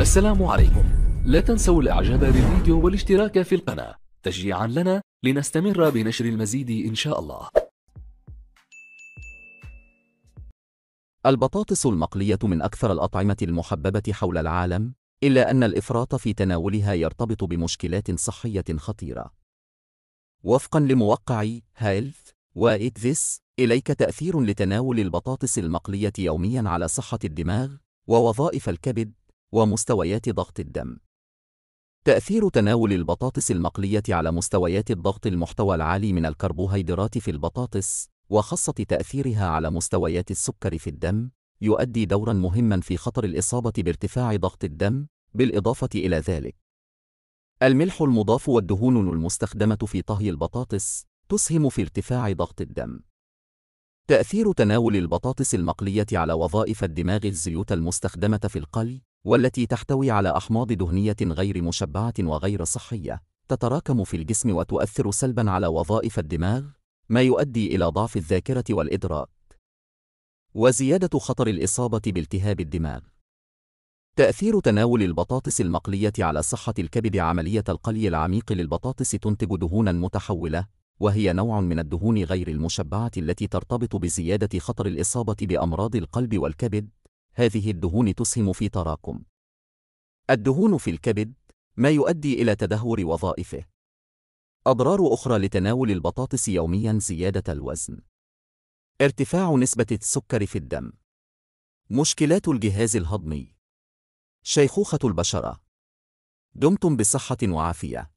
السلام عليكم لا تنسوا الاعجاب بالفيديو والاشتراك في القناة تشجيعا لنا لنستمر بنشر المزيد إن شاء الله البطاطس المقلية من أكثر الأطعمة المحببة حول العالم إلا أن الإفراط في تناولها يرتبط بمشكلات صحية خطيرة وفقا لموقع هيلث وإت إليك تأثير لتناول البطاطس المقلية يوميا على صحة الدماغ ووظائف الكبد ومستويات ضغط الدم تأثير تناول البطاطس المقلية على مستويات الضغط المحتوى العالي من الكربوهيدرات في البطاطس وخاصة تأثيرها على مستويات السكر في الدم يؤدي دورا مهما في خطر الإصابة بارتفاع ضغط الدم بالإضافة إلى ذلك الملح المضاف والدهون المستخدمة في طهي البطاطس تسهم في ارتفاع ضغط الدم تأثير تناول البطاطس المقلية على وظائف الدماغ الزيوت المستخدمة في القلب والتي تحتوي على أحماض دهنية غير مشبعة وغير صحية تتراكم في الجسم وتؤثر سلبا على وظائف الدماغ ما يؤدي إلى ضعف الذاكرة والإدراك وزيادة خطر الإصابة بالتهاب الدماغ تأثير تناول البطاطس المقلية على صحة الكبد عملية القلي العميق للبطاطس تنتج دهونا متحولة وهي نوع من الدهون غير المشبعة التي ترتبط بزيادة خطر الإصابة بأمراض القلب والكبد هذه الدهون تسهم في تراكم الدهون في الكبد ما يؤدي إلى تدهور وظائفه أضرار أخرى لتناول البطاطس يوميا زيادة الوزن ارتفاع نسبة السكر في الدم مشكلات الجهاز الهضمي شيخوخة البشرة دمتم بصحة وعافية